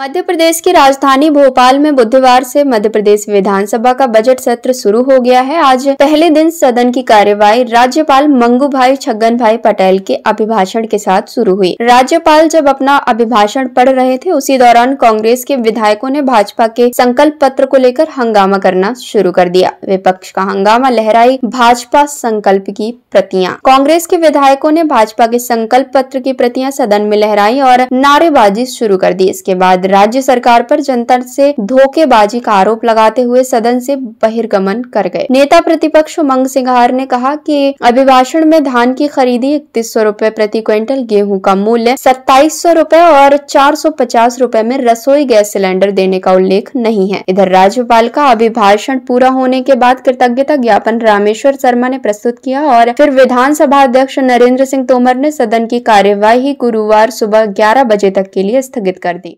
मध्य प्रदेश की राजधानी भोपाल में बुधवार से मध्य प्रदेश विधानसभा का बजट सत्र शुरू हो गया है आज पहले दिन सदन की कार्यवाही राज्यपाल मंगू भाई छगन भाई पटेल के अभिभाषण के साथ शुरू हुई राज्यपाल जब अपना अभिभाषण पढ़ रहे थे उसी दौरान कांग्रेस के विधायकों ने भाजपा के संकल्प पत्र को लेकर हंगामा करना शुरू कर दिया विपक्ष का हंगामा लहराई भाजपा संकल्प की प्रतिया कांग्रेस के विधायकों ने भाजपा के संकल्प पत्र की प्रतिया सदन में लहराई और नारेबाजी शुरू कर दी इसके बाद राज्य सरकार पर जनता से धोखेबाजी का आरोप लगाते हुए सदन से बहिर्गमन कर गए नेता प्रतिपक्ष उमंग सिंघार ने कहा कि अभिभाषण में धान की खरीदी इकतीस सौ रूपए प्रति क्विंटल गेहूं का मूल्य सत्ताईस सौ रूपए और चार सौ पचास रूपए में रसोई गैस सिलेंडर देने का उल्लेख नहीं है इधर राज्यपाल का अभिभाषण पूरा होने के बाद कृतज्ञता ज्ञापन रामेश्वर शर्मा ने प्रस्तुत किया और फिर विधानसभा अध्यक्ष नरेंद्र सिंह तोमर ने सदन की कार्यवाही गुरुवार सुबह ग्यारह बजे तक के लिए स्थगित कर दी